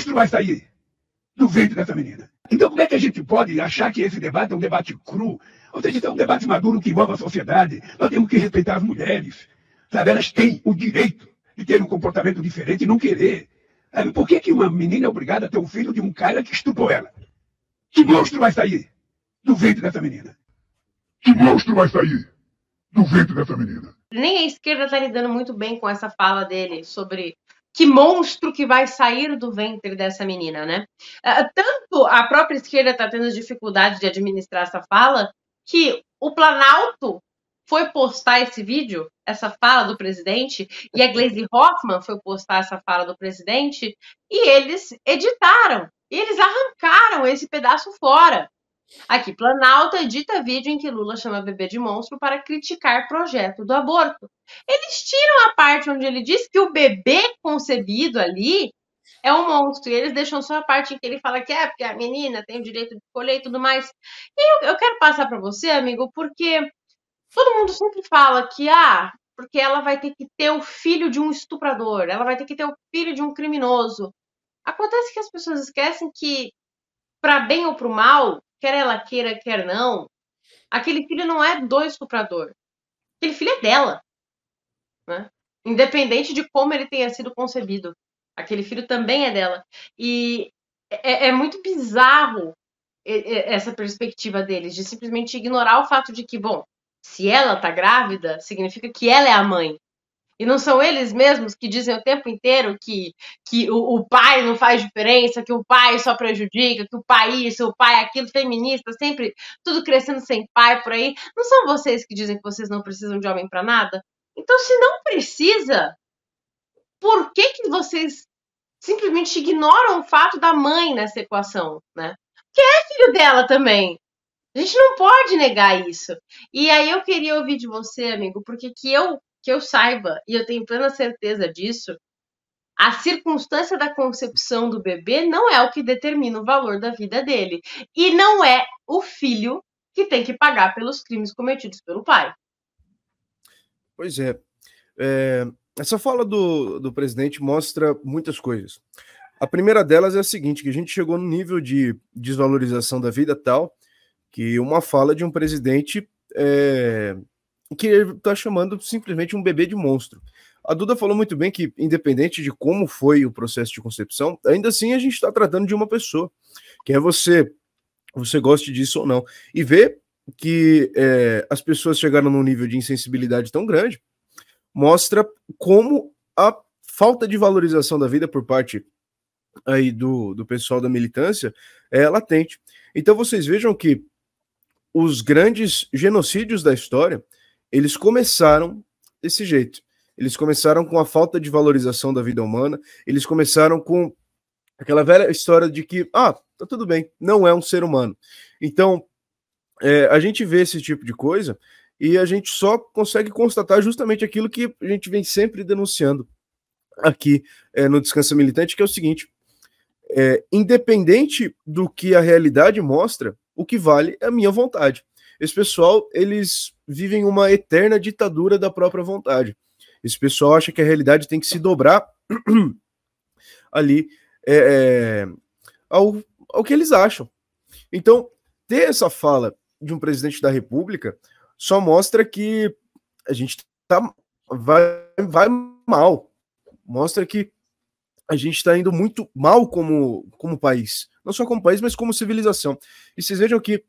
custo vai sair do ventre dessa menina? Então, como é que a gente pode achar que esse debate é um debate cru? Ou seja, é um debate maduro que envolve a sociedade. Nós temos que respeitar as mulheres. Sabe? Elas têm o direito de ter um comportamento diferente e não querer. Sabe? Por que, que uma menina é obrigada a ter um filho de um cara que estuprou ela? Que monstro vai sair do ventre dessa menina? Que monstro vai sair do ventre dessa menina? Nem a esquerda está lidando muito bem com essa fala dele sobre que monstro que vai sair do ventre dessa menina, né? Ah, tanto a própria esquerda está tendo dificuldade de administrar essa fala que o Planalto foi postar esse vídeo, essa fala do presidente, e a Glaze Hoffman foi postar essa fala do presidente, e eles editaram, e eles arrancaram esse pedaço fora. Aqui, Planalto edita vídeo em que Lula chama bebê de monstro para criticar projeto do aborto. Eles tiram a parte onde ele diz que o bebê concebido ali é um monstro. E eles deixam só a parte em que ele fala que é porque a menina tem o direito de escolher e tudo mais. E eu, eu quero passar para você, amigo, porque todo mundo sempre fala que ah, porque ela vai ter que ter o filho de um estuprador, ela vai ter que ter o filho de um criminoso. Acontece que as pessoas esquecem que para bem ou para mal, quer ela queira, quer não, aquele filho não é do estuprador. Aquele filho é dela. Né? Independente de como ele tenha sido concebido. Aquele filho também é dela. E é, é muito bizarro essa perspectiva deles, de simplesmente ignorar o fato de que, bom, se ela tá grávida, significa que ela é a mãe. E não são eles mesmos que dizem o tempo inteiro que, que o, o, pai não faz diferença, que o pai só prejudica, que o pai isso, o pai aquilo, feminista, sempre tudo crescendo sem pai por aí. Não são vocês que dizem que vocês não precisam de homem para nada? Então, se não precisa, por que, que vocês simplesmente ignoram o fato da mãe nessa equação, né? Que é filho dela também. A gente não pode negar isso. E aí eu queria ouvir de você, amigo, porque que eu que eu saiba, e eu tenho plena certeza disso, a circunstância da concepção do bebê não é o que determina o valor da vida dele. E não é o filho que tem que pagar pelos crimes cometidos pelo pai. Pois é. é essa fala do, do presidente mostra muitas coisas. A primeira delas é a seguinte: que a gente chegou no nível de desvalorização da vida tal que uma fala de um presidente é, que está chamando simplesmente um bebê de monstro. A Duda falou muito bem que, independente de como foi o processo de concepção, ainda assim a gente está tratando de uma pessoa. Que é você, você goste disso ou não. E ver que é, as pessoas chegaram num nível de insensibilidade tão grande mostra como a falta de valorização da vida por parte aí do, do pessoal da militância é latente. Então vocês vejam que os grandes genocídios da história eles começaram desse jeito. Eles começaram com a falta de valorização da vida humana, eles começaram com aquela velha história de que, ah, tá tudo bem, não é um ser humano. Então, é, a gente vê esse tipo de coisa e a gente só consegue constatar justamente aquilo que a gente vem sempre denunciando aqui é, no Descansa Militante, que é o seguinte: é, independente do que a realidade mostra, o que vale é a minha vontade esse pessoal, eles vivem uma eterna ditadura da própria vontade. Esse pessoal acha que a realidade tem que se dobrar ali é, é, ao, ao que eles acham. Então, ter essa fala de um presidente da República só mostra que a gente tá, vai, vai mal. Mostra que a gente está indo muito mal como, como país. Não só como país, mas como civilização. E vocês vejam que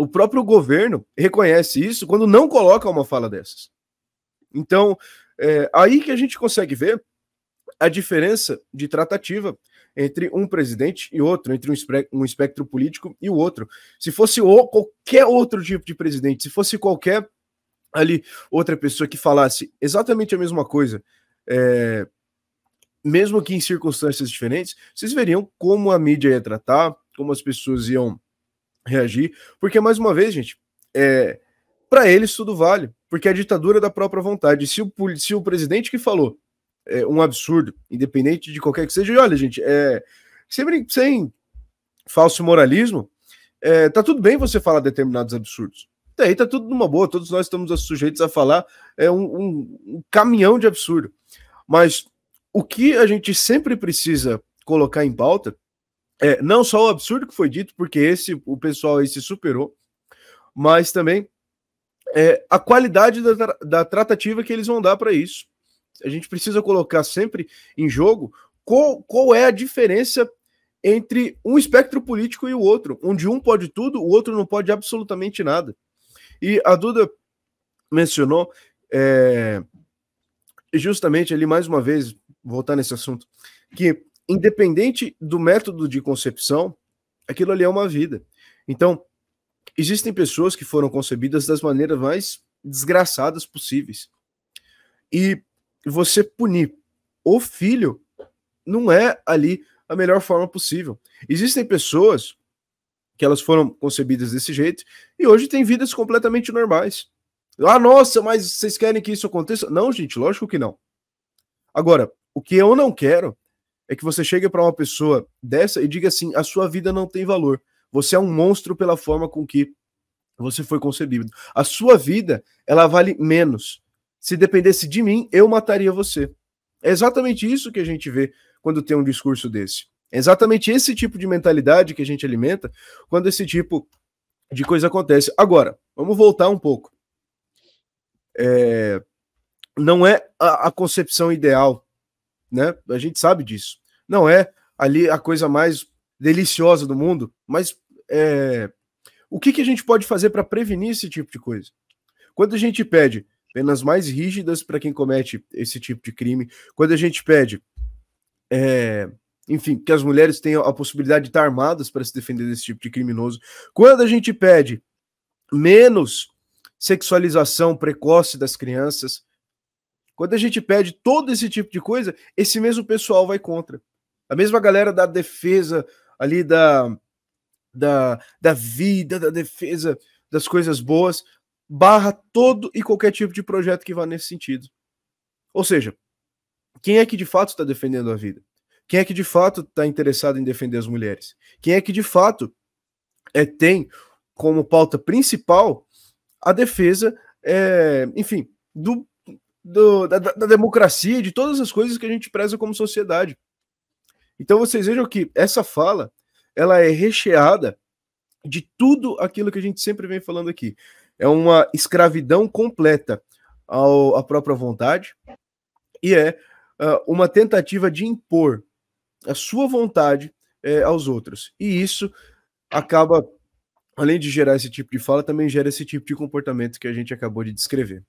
o próprio governo reconhece isso quando não coloca uma fala dessas. Então, é aí que a gente consegue ver a diferença de tratativa entre um presidente e outro, entre um, espe um espectro político e o outro. Se fosse o, qualquer outro tipo de presidente, se fosse qualquer ali outra pessoa que falasse exatamente a mesma coisa, é, mesmo que em circunstâncias diferentes, vocês veriam como a mídia ia tratar, como as pessoas iam reagir, porque mais uma vez, gente, é, para eles tudo vale, porque é a ditadura é da própria vontade. Se o, se o presidente que falou é um absurdo, independente de qualquer que seja, e olha, gente, é, sempre sem falso moralismo, é, tá tudo bem você falar determinados absurdos. Daí tá tudo numa boa, todos nós estamos sujeitos a falar é, um, um, um caminhão de absurdo. Mas o que a gente sempre precisa colocar em pauta é, não só o absurdo que foi dito, porque esse o pessoal aí se superou, mas também é, a qualidade da, da tratativa que eles vão dar para isso. A gente precisa colocar sempre em jogo qual, qual é a diferença entre um espectro político e o outro, onde um pode tudo, o outro não pode absolutamente nada. E a Duda mencionou é, justamente ali mais uma vez voltar nesse assunto que independente do método de concepção, aquilo ali é uma vida. Então, existem pessoas que foram concebidas das maneiras mais desgraçadas possíveis. E você punir o filho não é ali a melhor forma possível. Existem pessoas que elas foram concebidas desse jeito e hoje têm vidas completamente normais. Ah, nossa, mas vocês querem que isso aconteça? Não, gente, lógico que não. Agora, o que eu não quero é que você chegue para uma pessoa dessa e diga assim: a sua vida não tem valor. Você é um monstro pela forma com que você foi concebido. A sua vida, ela vale menos. Se dependesse de mim, eu mataria você. É exatamente isso que a gente vê quando tem um discurso desse. É exatamente esse tipo de mentalidade que a gente alimenta quando esse tipo de coisa acontece. Agora, vamos voltar um pouco. É... Não é a, a concepção ideal, né? A gente sabe disso. Não é ali a coisa mais deliciosa do mundo, mas é, o que, que a gente pode fazer para prevenir esse tipo de coisa? Quando a gente pede penas mais rígidas para quem comete esse tipo de crime, quando a gente pede, é, enfim, que as mulheres tenham a possibilidade de estar armadas para se defender desse tipo de criminoso, quando a gente pede menos sexualização precoce das crianças, quando a gente pede todo esse tipo de coisa, esse mesmo pessoal vai contra. A mesma galera da defesa ali da, da, da vida, da defesa das coisas boas, barra todo e qualquer tipo de projeto que vá nesse sentido. Ou seja, quem é que de fato está defendendo a vida? Quem é que de fato está interessado em defender as mulheres? Quem é que de fato é, tem como pauta principal a defesa, é, enfim, do, do da, da democracia e de todas as coisas que a gente preza como sociedade? Então vocês vejam que essa fala, ela é recheada de tudo aquilo que a gente sempre vem falando aqui. É uma escravidão completa ao, à própria vontade e é uh, uma tentativa de impor a sua vontade eh, aos outros. E isso acaba, além de gerar esse tipo de fala, também gera esse tipo de comportamento que a gente acabou de descrever.